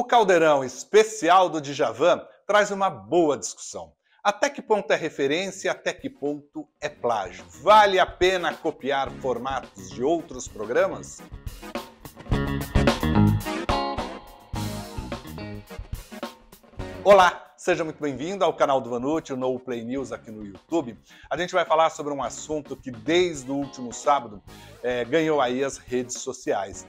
O caldeirão especial do Djavan traz uma boa discussão. Até que ponto é referência, até que ponto é plágio? Vale a pena copiar formatos de outros programas? Olá, seja muito bem-vindo ao canal do Vanucci, o No Play News aqui no YouTube. A gente vai falar sobre um assunto que desde o último sábado é, ganhou aí as redes sociais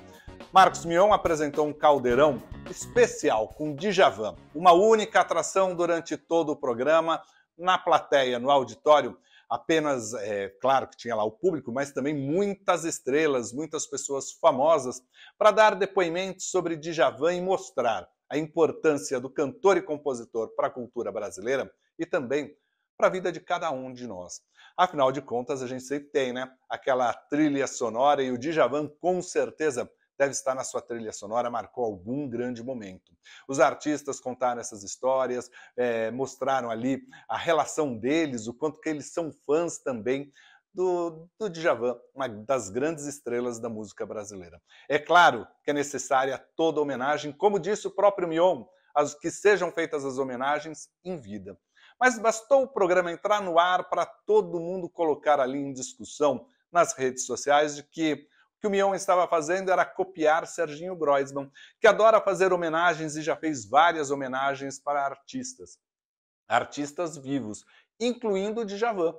Marcos Mion apresentou um caldeirão especial com Djavan, uma única atração durante todo o programa, na plateia, no auditório, apenas, é, claro que tinha lá o público, mas também muitas estrelas, muitas pessoas famosas, para dar depoimentos sobre Djavan e mostrar a importância do cantor e compositor para a cultura brasileira e também para a vida de cada um de nós. Afinal de contas, a gente sempre tem, né? Aquela trilha sonora e o Djavan, com certeza, deve estar na sua trilha sonora, marcou algum grande momento. Os artistas contaram essas histórias, é, mostraram ali a relação deles, o quanto que eles são fãs também do, do Djavan, uma das grandes estrelas da música brasileira. É claro que é necessária toda homenagem, como disse o próprio Mion, as que sejam feitas as homenagens em vida. Mas bastou o programa entrar no ar para todo mundo colocar ali em discussão nas redes sociais de que que o Mion estava fazendo era copiar Serginho Groisman, que adora fazer homenagens e já fez várias homenagens para artistas, artistas vivos, incluindo o Djavan.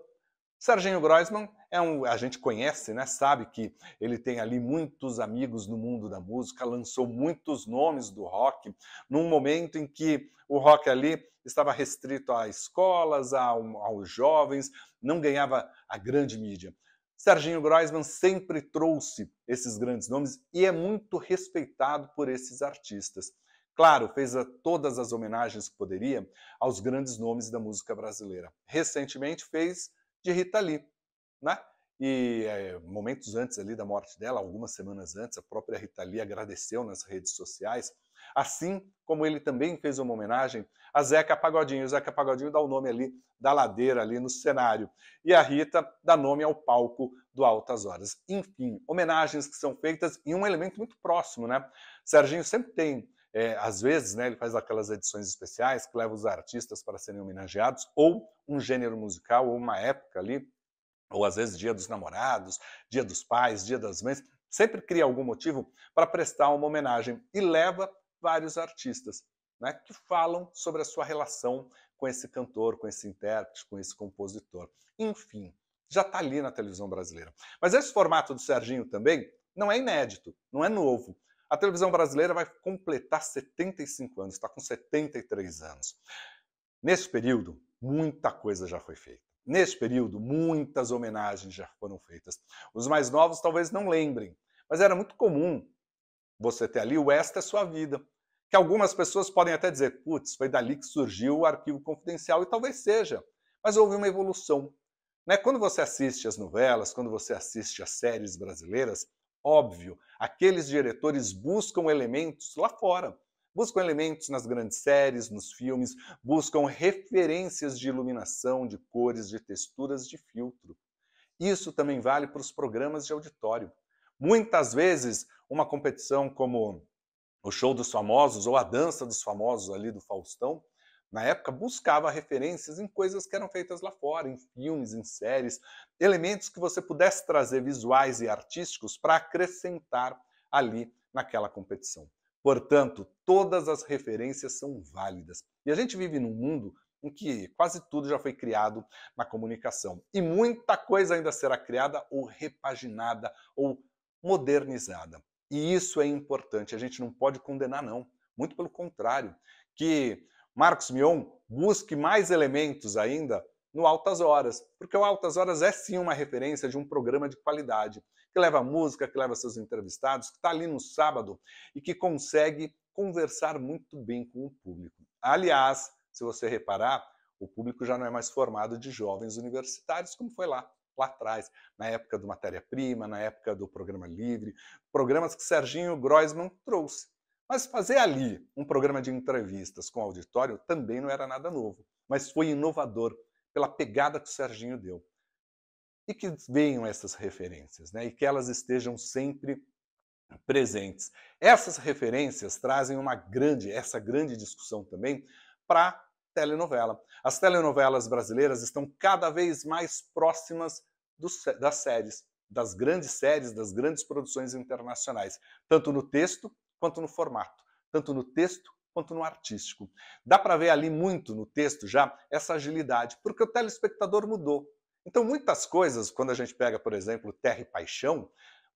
Serginho Groisman é um, a gente conhece, né? Sabe que ele tem ali muitos amigos no mundo da música, lançou muitos nomes do rock, num momento em que o rock ali estava restrito a escolas, a, aos jovens, não ganhava a grande mídia. Serginho Groisman sempre trouxe esses grandes nomes e é muito respeitado por esses artistas. Claro, fez a, todas as homenagens que poderia aos grandes nomes da música brasileira. Recentemente fez de Rita Lee, né? E é, momentos antes ali da morte dela, algumas semanas antes, a própria Rita Lee agradeceu nas redes sociais Assim como ele também fez uma homenagem a Zeca Pagodinho. O Zeca Pagodinho dá o nome ali da ladeira, ali no cenário. E a Rita dá nome ao palco do Altas Horas. Enfim, homenagens que são feitas em um elemento muito próximo, né? Serginho sempre tem é, às vezes, né, ele faz aquelas edições especiais que levam os artistas para serem homenageados, ou um gênero musical, ou uma época ali, ou às vezes dia dos namorados, dia dos pais, dia das mães, sempre cria algum motivo para prestar uma homenagem e leva vários artistas né, que falam sobre a sua relação com esse cantor, com esse intérprete, com esse compositor. Enfim, já está ali na televisão brasileira. Mas esse formato do Serginho também não é inédito, não é novo. A televisão brasileira vai completar 75 anos, está com 73 anos. Nesse período, muita coisa já foi feita. Nesse período, muitas homenagens já foram feitas. Os mais novos talvez não lembrem, mas era muito comum você ter ali, o extra é sua vida. Que algumas pessoas podem até dizer, putz, foi dali que surgiu o arquivo confidencial, e talvez seja, mas houve uma evolução. Né? Quando você assiste as novelas, quando você assiste as séries brasileiras, óbvio, aqueles diretores buscam elementos lá fora. Buscam elementos nas grandes séries, nos filmes, buscam referências de iluminação, de cores, de texturas, de filtro. Isso também vale para os programas de auditório. Muitas vezes, uma competição como o Show dos Famosos ou a Dança dos Famosos ali do Faustão, na época buscava referências em coisas que eram feitas lá fora, em filmes, em séries, elementos que você pudesse trazer visuais e artísticos para acrescentar ali naquela competição. Portanto, todas as referências são válidas. E a gente vive num mundo em que quase tudo já foi criado na comunicação e muita coisa ainda será criada ou repaginada ou modernizada. E isso é importante, a gente não pode condenar, não. Muito pelo contrário, que Marcos Mion busque mais elementos ainda no Altas Horas, porque o Altas Horas é sim uma referência de um programa de qualidade, que leva música, que leva seus entrevistados, que está ali no sábado e que consegue conversar muito bem com o público. Aliás, se você reparar, o público já não é mais formado de jovens universitários, como foi lá lá atrás, na época do Matéria-Prima, na época do Programa Livre, programas que Serginho Groisman trouxe. Mas fazer ali um programa de entrevistas com auditório também não era nada novo, mas foi inovador pela pegada que o Serginho deu. E que venham essas referências, né? e que elas estejam sempre presentes. Essas referências trazem uma grande, essa grande discussão também para telenovela. As telenovelas brasileiras estão cada vez mais próximas das séries, das grandes séries, das grandes produções internacionais, tanto no texto quanto no formato, tanto no texto quanto no artístico. Dá para ver ali muito no texto já essa agilidade, porque o telespectador mudou. Então, muitas coisas, quando a gente pega, por exemplo, Terra e Paixão,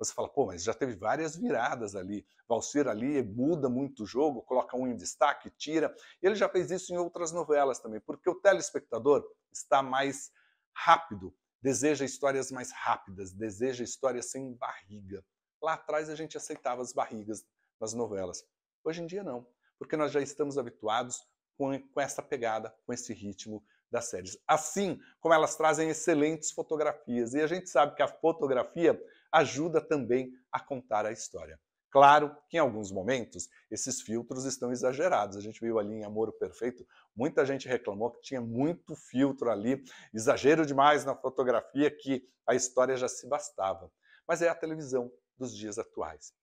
você fala, pô, mas já teve várias viradas ali. Valsir ali muda muito o jogo, coloca um em destaque, tira. Ele já fez isso em outras novelas também, porque o telespectador está mais rápido, deseja histórias mais rápidas, deseja histórias sem barriga. Lá atrás a gente aceitava as barrigas nas novelas. Hoje em dia não, porque nós já estamos habituados com, com essa pegada, com esse ritmo das séries. Assim como elas trazem excelentes fotografias. E a gente sabe que a fotografia ajuda também a contar a história. Claro que em alguns momentos esses filtros estão exagerados. A gente viu ali em Amor Perfeito, muita gente reclamou que tinha muito filtro ali, exagero demais na fotografia, que a história já se bastava. Mas é a televisão dos dias atuais.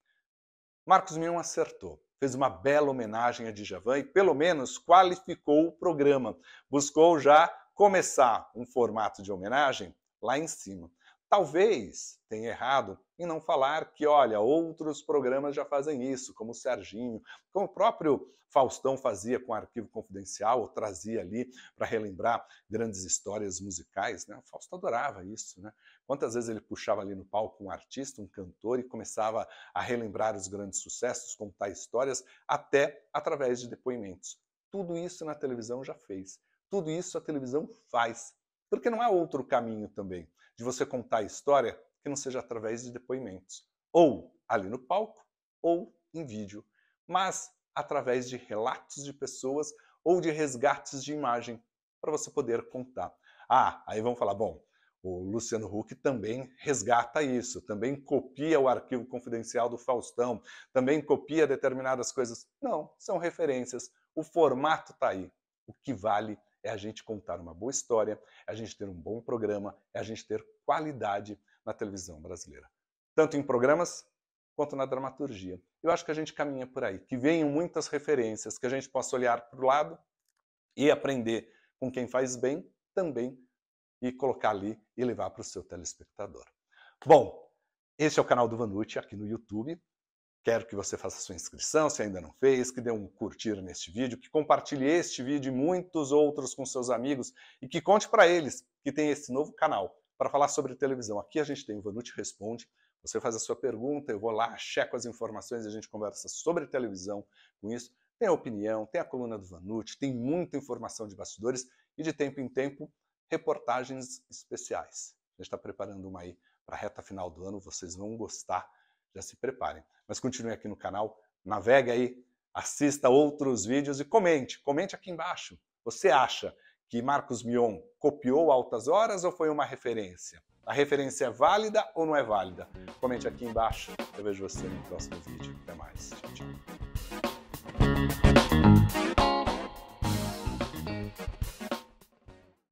Marcos Mion acertou fez uma bela homenagem a Djavan e pelo menos qualificou o programa. Buscou já começar um formato de homenagem lá em cima. Talvez tenha errado em não falar que, olha, outros programas já fazem isso, como o Serginho, como o próprio Faustão fazia com o Arquivo Confidencial, ou trazia ali para relembrar grandes histórias musicais. Né? O Fausto adorava isso. Né? Quantas vezes ele puxava ali no palco um artista, um cantor, e começava a relembrar os grandes sucessos, contar histórias, até através de depoimentos. Tudo isso na televisão já fez. Tudo isso a televisão faz. Porque não há outro caminho também de você contar a história que não seja através de depoimentos, ou ali no palco, ou em vídeo, mas através de relatos de pessoas ou de resgates de imagem para você poder contar. Ah, aí vão falar, bom, o Luciano Huck também resgata isso, também copia o arquivo confidencial do Faustão, também copia determinadas coisas. Não, são referências. O formato está aí. O que vale é a gente contar uma boa história, é a gente ter um bom programa, é a gente ter qualidade na televisão brasileira. Tanto em programas quanto na dramaturgia. Eu acho que a gente caminha por aí, que venham muitas referências, que a gente possa olhar para o lado e aprender com quem faz bem também e colocar ali e levar para o seu telespectador. Bom, esse é o canal do Vanucci aqui no YouTube. Quero que você faça sua inscrição, se ainda não fez, que dê um curtir neste vídeo, que compartilhe este vídeo e muitos outros com seus amigos e que conte para eles que tem esse novo canal para falar sobre televisão. Aqui a gente tem o Vanucci Responde, você faz a sua pergunta, eu vou lá, checo as informações, e a gente conversa sobre televisão com isso. Tem a opinião, tem a coluna do Vanucci, tem muita informação de bastidores e de tempo em tempo reportagens especiais. A gente está preparando uma aí para a reta final do ano, vocês vão gostar já se preparem. Mas continue aqui no canal, navegue aí, assista outros vídeos e comente. Comente aqui embaixo. Você acha que Marcos Mion copiou Altas Horas ou foi uma referência? A referência é válida ou não é válida? Comente aqui embaixo. Eu vejo você no próximo vídeo. Até mais. Tchau, tchau.